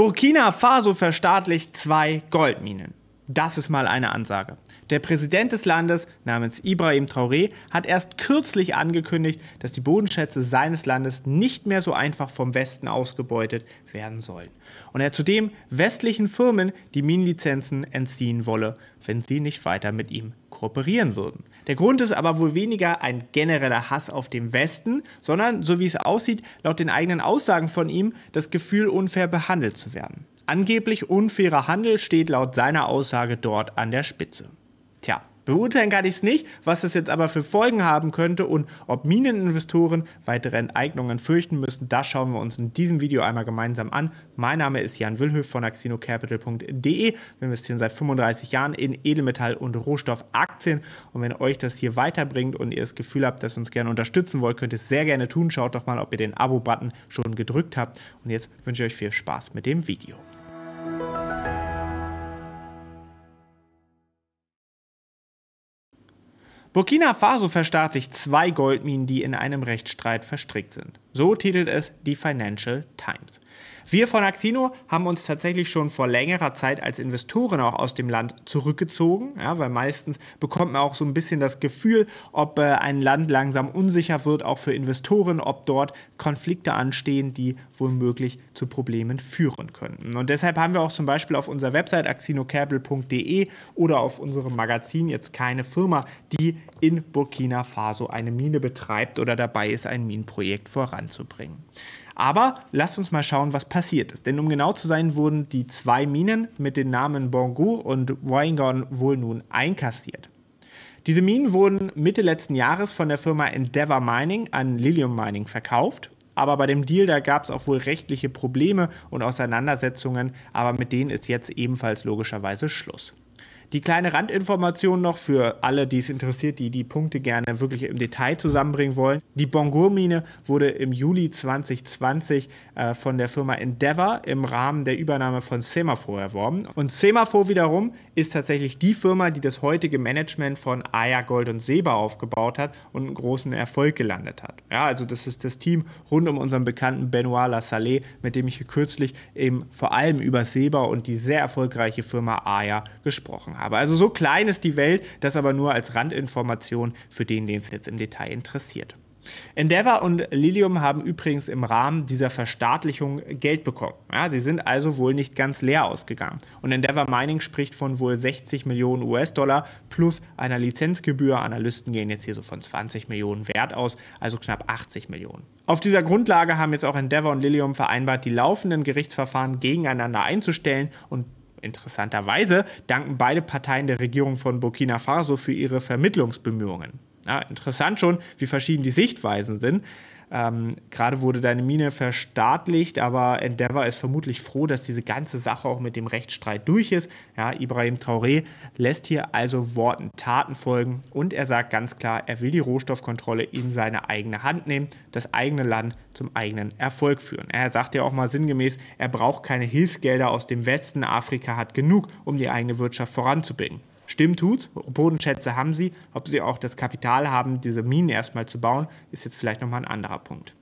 Burkina Faso verstaatlicht zwei Goldminen. Das ist mal eine Ansage. Der Präsident des Landes namens Ibrahim Traoré hat erst kürzlich angekündigt, dass die Bodenschätze seines Landes nicht mehr so einfach vom Westen ausgebeutet werden sollen. Und er zudem westlichen Firmen die Minenlizenzen entziehen wolle, wenn sie nicht weiter mit ihm kooperieren würden. Der Grund ist aber wohl weniger ein genereller Hass auf den Westen, sondern, so wie es aussieht, laut den eigenen Aussagen von ihm, das Gefühl, unfair behandelt zu werden. Angeblich unfairer Handel steht laut seiner Aussage dort an der Spitze. Tja, Beurteilen kann ich es nicht, was es jetzt aber für Folgen haben könnte und ob Mineninvestoren weitere Enteignungen fürchten müssen, das schauen wir uns in diesem Video einmal gemeinsam an. Mein Name ist Jan Wilhöf von axinocapital.de. Wir investieren seit 35 Jahren in Edelmetall- und Rohstoffaktien und wenn euch das hier weiterbringt und ihr das Gefühl habt, dass ihr uns gerne unterstützen wollt, könnt ihr es sehr gerne tun. Schaut doch mal, ob ihr den Abo-Button schon gedrückt habt und jetzt wünsche ich euch viel Spaß mit dem Video. Burkina Faso verstaatlicht zwei Goldminen, die in einem Rechtsstreit verstrickt sind. So titelt es die Financial Times. Wir von Axino haben uns tatsächlich schon vor längerer Zeit als Investoren auch aus dem Land zurückgezogen, ja, weil meistens bekommt man auch so ein bisschen das Gefühl, ob äh, ein Land langsam unsicher wird, auch für Investoren, ob dort Konflikte anstehen, die womöglich zu Problemen führen könnten. Und deshalb haben wir auch zum Beispiel auf unserer Website axinocable.de oder auf unserem Magazin jetzt keine Firma, die in Burkina Faso eine Mine betreibt oder dabei ist, ein Minenprojekt voran anzubringen. Aber lasst uns mal schauen, was passiert ist. Denn um genau zu sein, wurden die zwei Minen mit den Namen Bongu und Woingon wohl nun einkassiert. Diese Minen wurden Mitte letzten Jahres von der Firma Endeavour Mining an Lilium Mining verkauft. Aber bei dem Deal, da gab es auch wohl rechtliche Probleme und Auseinandersetzungen, aber mit denen ist jetzt ebenfalls logischerweise Schluss. Die kleine Randinformation noch für alle, die es interessiert, die die Punkte gerne wirklich im Detail zusammenbringen wollen. Die Bongur-Mine wurde im Juli 2020 äh, von der Firma Endeavour im Rahmen der Übernahme von Semaphore erworben. Und Semaphore wiederum ist tatsächlich die Firma, die das heutige Management von Aya Gold und Seba aufgebaut hat und einen großen Erfolg gelandet hat. Ja, also das ist das Team rund um unseren bekannten Benoit Lassalle, mit dem ich kürzlich eben vor allem über Seba und die sehr erfolgreiche Firma Aya gesprochen habe habe. Also so klein ist die Welt, das aber nur als Randinformation für den, den es jetzt im Detail interessiert. Endeavor und Lilium haben übrigens im Rahmen dieser Verstaatlichung Geld bekommen. Ja, sie sind also wohl nicht ganz leer ausgegangen. Und Endeavor Mining spricht von wohl 60 Millionen US-Dollar plus einer Lizenzgebühr. Analysten gehen jetzt hier so von 20 Millionen Wert aus, also knapp 80 Millionen. Auf dieser Grundlage haben jetzt auch Endeavor und Lilium vereinbart, die laufenden Gerichtsverfahren gegeneinander einzustellen und Interessanterweise danken beide Parteien der Regierung von Burkina Faso für ihre Vermittlungsbemühungen. Ja, interessant schon, wie verschieden die Sichtweisen sind. Ähm, Gerade wurde deine Mine verstaatlicht, aber Endeavour ist vermutlich froh, dass diese ganze Sache auch mit dem Rechtsstreit durch ist. Ja, Ibrahim Traoré lässt hier also Worten Taten folgen und er sagt ganz klar, er will die Rohstoffkontrolle in seine eigene Hand nehmen, das eigene Land zum eigenen Erfolg führen. Er sagt ja auch mal sinngemäß, er braucht keine Hilfsgelder aus dem Westen, Afrika hat genug, um die eigene Wirtschaft voranzubringen. Stimmt tut's, Bodenschätze haben sie. Ob sie auch das Kapital haben, diese Minen erstmal zu bauen, ist jetzt vielleicht nochmal ein anderer Punkt.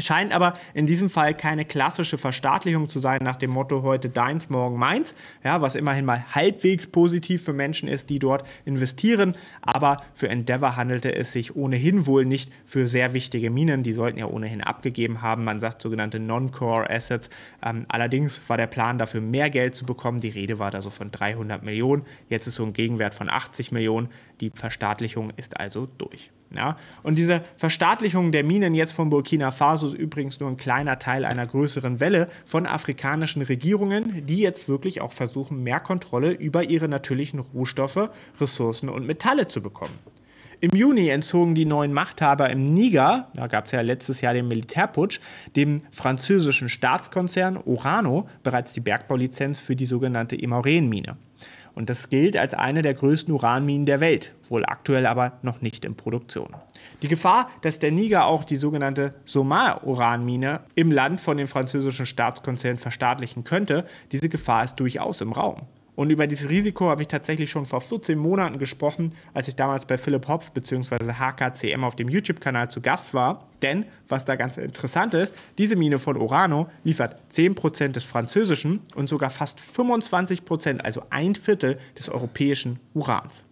Scheint aber in diesem Fall keine klassische Verstaatlichung zu sein nach dem Motto heute deins, morgen meins, ja, was immerhin mal halbwegs positiv für Menschen ist, die dort investieren. Aber für Endeavour handelte es sich ohnehin wohl nicht für sehr wichtige Minen. Die sollten ja ohnehin abgegeben haben. Man sagt sogenannte Non-Core Assets. Ähm, allerdings war der Plan dafür mehr Geld zu bekommen. Die Rede war da so von 300 Millionen. Jetzt ist so ein Gegenwert von 80 Millionen. Die Verstaatlichung ist also durch. Ja? Und diese Verstaatlichung der Minen jetzt von Burkina Faso ist übrigens nur ein kleiner Teil einer größeren Welle von afrikanischen Regierungen, die jetzt wirklich auch versuchen, mehr Kontrolle über ihre natürlichen Rohstoffe, Ressourcen und Metalle zu bekommen. Im Juni entzogen die neuen Machthaber im Niger, da gab es ja letztes Jahr den Militärputsch, dem französischen Staatskonzern Orano bereits die Bergbaulizenz für die sogenannte emauren mine und das gilt als eine der größten Uranminen der Welt, wohl aktuell aber noch nicht in Produktion. Die Gefahr, dass der Niger auch die sogenannte Somar-Uranmine im Land von dem französischen Staatskonzern verstaatlichen könnte, diese Gefahr ist durchaus im Raum. Und über dieses Risiko habe ich tatsächlich schon vor 14 Monaten gesprochen, als ich damals bei Philipp Hopf bzw. HKCM auf dem YouTube-Kanal zu Gast war. Denn, was da ganz interessant ist, diese Mine von Orano liefert 10% des französischen und sogar fast 25%, also ein Viertel des europäischen Urans.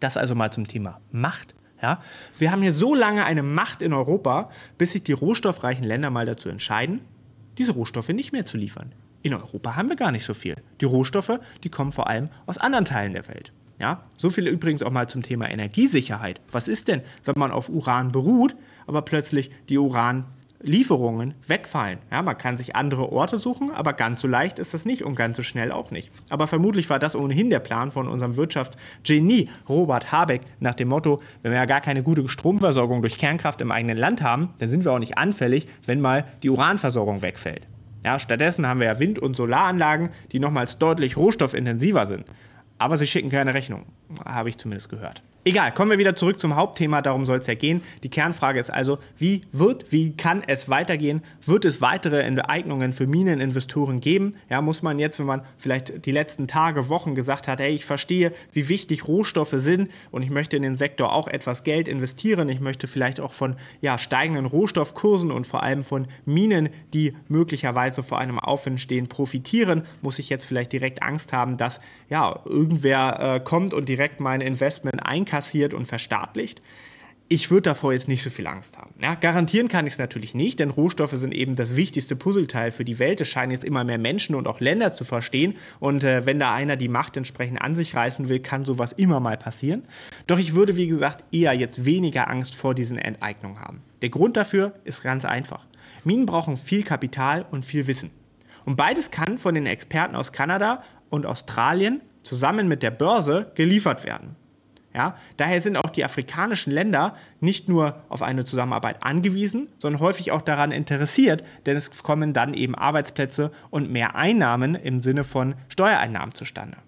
Das also mal zum Thema Macht. Ja, wir haben hier so lange eine Macht in Europa, bis sich die rohstoffreichen Länder mal dazu entscheiden, diese Rohstoffe nicht mehr zu liefern in Europa haben wir gar nicht so viel. Die Rohstoffe, die kommen vor allem aus anderen Teilen der Welt. Ja, so viel übrigens auch mal zum Thema Energiesicherheit. Was ist denn, wenn man auf Uran beruht, aber plötzlich die Uranlieferungen wegfallen? Ja, man kann sich andere Orte suchen, aber ganz so leicht ist das nicht und ganz so schnell auch nicht. Aber vermutlich war das ohnehin der Plan von unserem Wirtschaftsgenie Robert Habeck nach dem Motto, wenn wir ja gar keine gute Stromversorgung durch Kernkraft im eigenen Land haben, dann sind wir auch nicht anfällig, wenn mal die Uranversorgung wegfällt. Ja, stattdessen haben wir ja Wind- und Solaranlagen, die nochmals deutlich rohstoffintensiver sind. Aber sie schicken keine Rechnung, habe ich zumindest gehört. Egal, kommen wir wieder zurück zum Hauptthema, darum soll es ja gehen. Die Kernfrage ist also, wie wird, wie kann es weitergehen? Wird es weitere Enteignungen für Mineninvestoren geben? Ja, muss man jetzt, wenn man vielleicht die letzten Tage, Wochen gesagt hat, hey, ich verstehe, wie wichtig Rohstoffe sind und ich möchte in den Sektor auch etwas Geld investieren, ich möchte vielleicht auch von ja, steigenden Rohstoffkursen und vor allem von Minen, die möglicherweise vor einem Aufwind stehen, profitieren, muss ich jetzt vielleicht direkt Angst haben, dass ja, irgendwer äh, kommt und direkt mein Investment einkauft wegkassiert und verstaatlicht. Ich würde davor jetzt nicht so viel Angst haben. Ja, garantieren kann ich es natürlich nicht, denn Rohstoffe sind eben das wichtigste Puzzleteil für die Welt. Es scheinen jetzt immer mehr Menschen und auch Länder zu verstehen. Und äh, wenn da einer die Macht entsprechend an sich reißen will, kann sowas immer mal passieren. Doch ich würde, wie gesagt, eher jetzt weniger Angst vor diesen Enteignungen haben. Der Grund dafür ist ganz einfach. Minen brauchen viel Kapital und viel Wissen. Und beides kann von den Experten aus Kanada und Australien zusammen mit der Börse geliefert werden. Ja? Daher sind auch die afrikanischen Länder nicht nur auf eine Zusammenarbeit angewiesen, sondern häufig auch daran interessiert, denn es kommen dann eben Arbeitsplätze und mehr Einnahmen im Sinne von Steuereinnahmen zustande.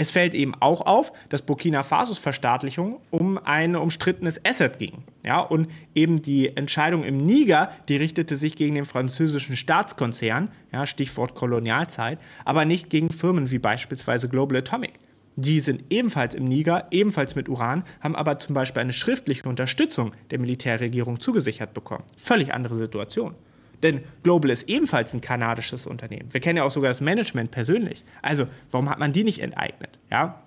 Es fällt eben auch auf, dass Burkina Fasos Verstaatlichung um ein umstrittenes Asset ging. Ja, und eben die Entscheidung im Niger, die richtete sich gegen den französischen Staatskonzern, ja, Stichwort Kolonialzeit, aber nicht gegen Firmen wie beispielsweise Global Atomic. Die sind ebenfalls im Niger, ebenfalls mit Uran, haben aber zum Beispiel eine schriftliche Unterstützung der Militärregierung zugesichert bekommen. Völlig andere Situation. Denn Global ist ebenfalls ein kanadisches Unternehmen. Wir kennen ja auch sogar das Management persönlich. Also, warum hat man die nicht enteignet? Ja?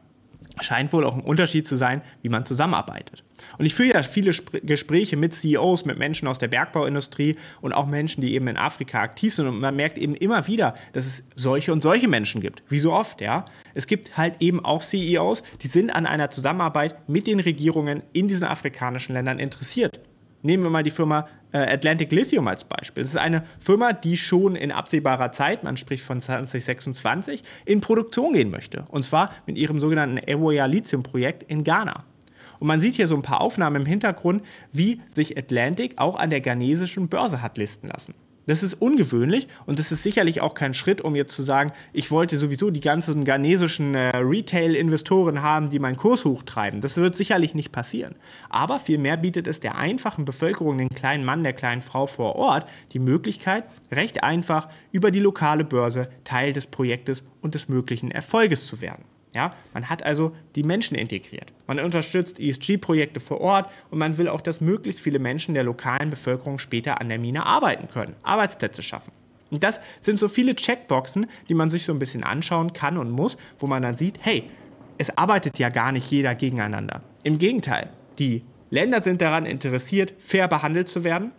scheint wohl auch ein Unterschied zu sein, wie man zusammenarbeitet. Und ich führe ja viele Sp Gespräche mit CEOs, mit Menschen aus der Bergbauindustrie und auch Menschen, die eben in Afrika aktiv sind. Und man merkt eben immer wieder, dass es solche und solche Menschen gibt. Wie so oft, ja. Es gibt halt eben auch CEOs, die sind an einer Zusammenarbeit mit den Regierungen in diesen afrikanischen Ländern interessiert nehmen wir mal die Firma äh, Atlantic Lithium als Beispiel. Das ist eine Firma, die schon in absehbarer Zeit, man spricht von 2026, in Produktion gehen möchte. Und zwar mit ihrem sogenannten Ewoya Lithium Projekt in Ghana. Und man sieht hier so ein paar Aufnahmen im Hintergrund, wie sich Atlantic auch an der ghanesischen Börse hat listen lassen. Das ist ungewöhnlich und das ist sicherlich auch kein Schritt, um jetzt zu sagen, ich wollte sowieso die ganzen ghanesischen äh, Retail-Investoren haben, die meinen Kurs hochtreiben. Das wird sicherlich nicht passieren. Aber vielmehr bietet es der einfachen Bevölkerung, den kleinen Mann, der kleinen Frau vor Ort, die Möglichkeit, recht einfach über die lokale Börse Teil des Projektes und des möglichen Erfolges zu werden. Ja, man hat also die Menschen integriert. Man unterstützt ESG-Projekte vor Ort und man will auch, dass möglichst viele Menschen der lokalen Bevölkerung später an der Mine arbeiten können, Arbeitsplätze schaffen. Und das sind so viele Checkboxen, die man sich so ein bisschen anschauen kann und muss, wo man dann sieht, hey, es arbeitet ja gar nicht jeder gegeneinander. Im Gegenteil, die Länder sind daran interessiert, fair behandelt zu werden.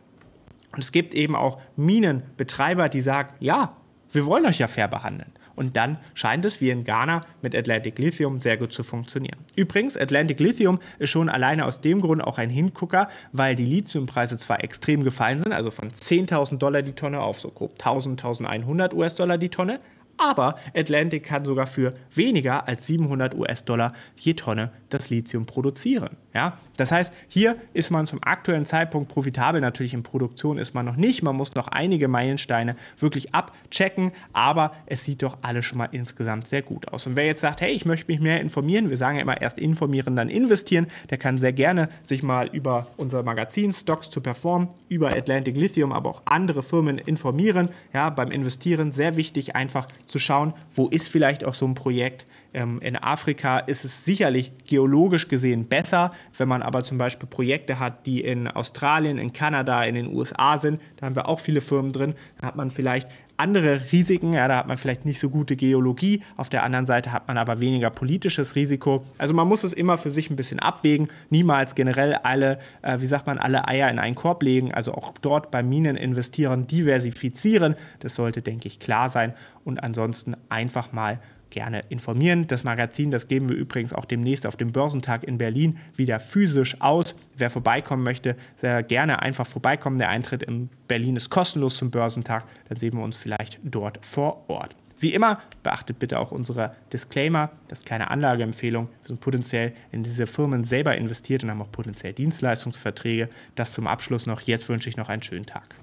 Und es gibt eben auch Minenbetreiber, die sagen, ja, wir wollen euch ja fair behandeln. Und dann scheint es wie in Ghana mit Atlantic Lithium sehr gut zu funktionieren. Übrigens, Atlantic Lithium ist schon alleine aus dem Grund auch ein Hingucker, weil die Lithiumpreise zwar extrem gefallen sind, also von 10.000 Dollar die Tonne auf so grob 1.000, 1.100 US-Dollar die Tonne, aber Atlantic kann sogar für weniger als 700 US-Dollar je Tonne das Lithium produzieren. Ja? Das heißt, hier ist man zum aktuellen Zeitpunkt profitabel, natürlich in Produktion ist man noch nicht, man muss noch einige Meilensteine wirklich abchecken, aber es sieht doch alles schon mal insgesamt sehr gut aus. Und wer jetzt sagt, hey, ich möchte mich mehr informieren, wir sagen ja immer erst informieren, dann investieren, der kann sehr gerne sich mal über unser Magazin Stocks to Perform, über Atlantic Lithium, aber auch andere Firmen informieren. Ja, beim Investieren sehr wichtig, einfach zu schauen, wo ist vielleicht auch so ein Projekt. Ähm, in Afrika ist es sicherlich geologisch gesehen besser, wenn man aber zum Beispiel Projekte hat, die in Australien, in Kanada, in den USA sind, da haben wir auch viele Firmen drin, dann hat man vielleicht andere Risiken. Ja, da hat man vielleicht nicht so gute Geologie, auf der anderen Seite hat man aber weniger politisches Risiko. Also man muss es immer für sich ein bisschen abwägen. Niemals generell alle, äh, wie sagt man, alle Eier in einen Korb legen. Also auch dort bei Minen investieren, diversifizieren. Das sollte, denke ich, klar sein. Und ansonsten einfach mal gerne informieren. Das Magazin, das geben wir übrigens auch demnächst auf dem Börsentag in Berlin wieder physisch aus wer vorbeikommen möchte, sehr gerne einfach vorbeikommen. Der Eintritt in Berlin ist kostenlos zum Börsentag. Dann sehen wir uns vielleicht dort vor Ort. Wie immer, beachtet bitte auch unsere Disclaimer. Das ist keine Anlageempfehlung. Wir sind potenziell in diese Firmen selber investiert und haben auch potenziell Dienstleistungsverträge. Das zum Abschluss noch. Jetzt wünsche ich noch einen schönen Tag.